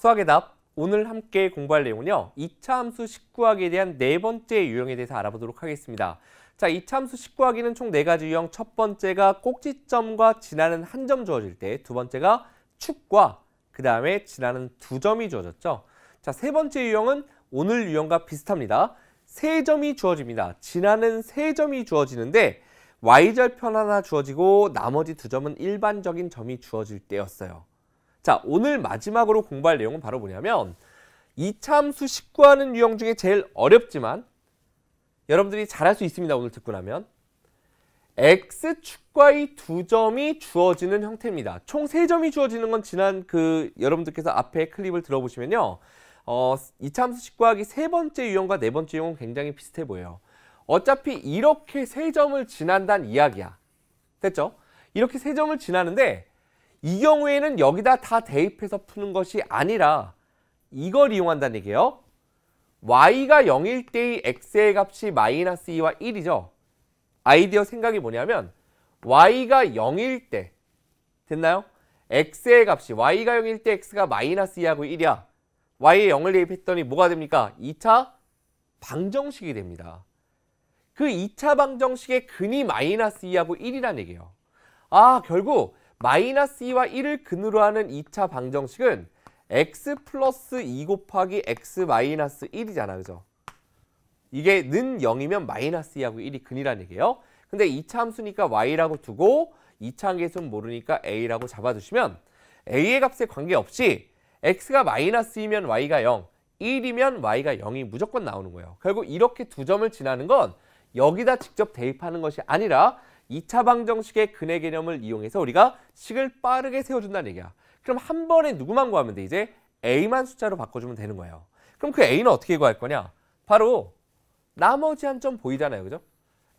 수학의 답 오늘 함께 공부할 내용은요. 이차 함수 19학에 대한 네 번째 유형에 대해서 알아보도록 하겠습니다. 자, 이차 함수 1구학에는총 네 가지 유형. 첫 번째가 꼭지점과 지나는 한 점 주어질 때, 두 번째가 축과 그 다음에 지나는 두 점이 주어졌죠. 자, 세 번째 유형은 오늘 유형과 비슷합니다. 세 점이 주어집니다. 지나는 세 점이 주어지는데 y절편 하나 주어지고 나머지 두 점은 일반적인 점이 주어질 때였어요. 자, 오늘 마지막으로 공부할 내용은 바로 뭐냐면 이참수 식구하는 유형 중에 제일 어렵지만 여러분들이 잘할 수 있습니다. 오늘 듣고 나면 x축과의 두 점이 주어지는 형태입니다. 총 세 점이 주어지는 건 지난 그 여러분들께서 앞에 클립을 들어보시면요. 어, 이참수 식구하기 세 번째 유형과 네 번째 유형은 굉장히 비슷해 보여요. 어차피 이렇게 세 점을 지난다는 이야기야. 됐죠? 이렇게 세 점을 지나는데 이 경우에는 여기다 다 대입해서 푸는 것이 아니라 이걸 이용한다는 얘기예요. y가 0일 때의 x의 값이 마이너스 2와 1이죠. 아이디어 생각이 뭐냐면 y가 0일 때 됐나요? x의 값이 y가 0일 때 x가 마이너스 2하고 1이야. y에 0을 대입했더니 뭐가 됩니까? 2차 방정식이 됩니다. 그 2차 방정식의 근이 마이너스 2하고 1이란 얘기예요. 아 결국 마이너스 2와 1을 근으로 하는 2차 방정식은 x 플러스 2 곱하기 x 마이너스 1이잖아. 그죠? 이게 는 0이면 마이너스 2하고 1이 근이라는 얘기예요. 근데 2차 함수니까 y라고 두고 2차 한계수는 모르니까 a라고 잡아주시면 a의 값에 관계없이 x가 마이너스 이면 y가 0, 1이면 y가 0이 무조건 나오는 거예요. 결국 이렇게 두 점을 지나는 건 여기다 직접 대입하는 것이 아니라 2차 방정식의 근의 개념을 이용해서 우리가 식을 빠르게 세워준다는 얘기야. 그럼 한 번에 누구만 구하면 돼? 이제 A만 숫자로 바꿔주면 되는 거예요. 그럼 그 A는 어떻게 구할 거냐? 바로 나머지 한 점 보이잖아요. 그죠?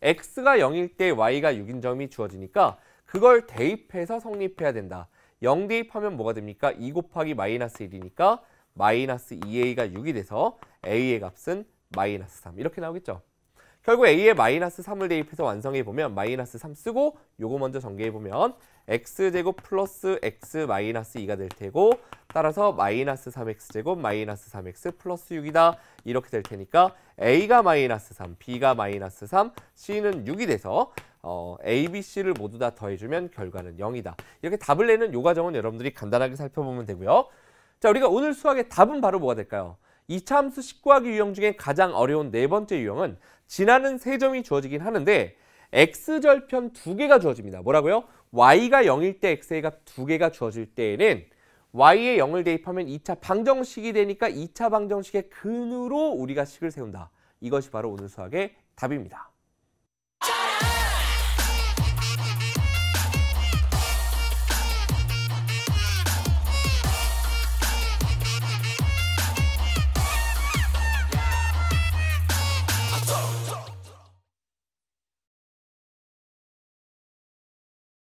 X가 0일 때 Y가 6인 점이 주어지니까 그걸 대입해서 성립해야 된다. 0 대입하면 뭐가 됩니까? 2 곱하기 마이너스 1이니까 마이너스 2A가 6이 돼서 A의 값은 마이너스 3 이렇게 나오겠죠. 결국 a에 마이너스 3을 대입해서 완성해보면 마이너스 3 쓰고 요거 먼저 전개해보면 x제곱 플러스 x 마이너스 2가 될 테고 따라서 마이너스 3x제곱 마이너스 3x 플러스 6이다 이렇게 될 테니까 a가 마이너스 3, b가 마이너스 3, c는 6이 돼서 어, a, b, c를 모두 다 더해주면 결과는 0이다 이렇게 답을 내는 요 과정은 여러분들이 간단하게 살펴보면 되고요 자 우리가 오늘 수학의 답은 바로 뭐가 될까요? 이차함수 1구하기 유형 중에 가장 어려운 네 번째 유형은 지나는 세점이 주어지긴 하는데 x절편 두 개가 주어집니다. 뭐라고요? y가 0일 때 x의 값 두 개가 주어질 때에는 y에 0을 대입하면 2차 방정식이 되니까 2차 방정식의 근으로 우리가 식을 세운다. 이것이 바로 오늘 수학의 답입니다.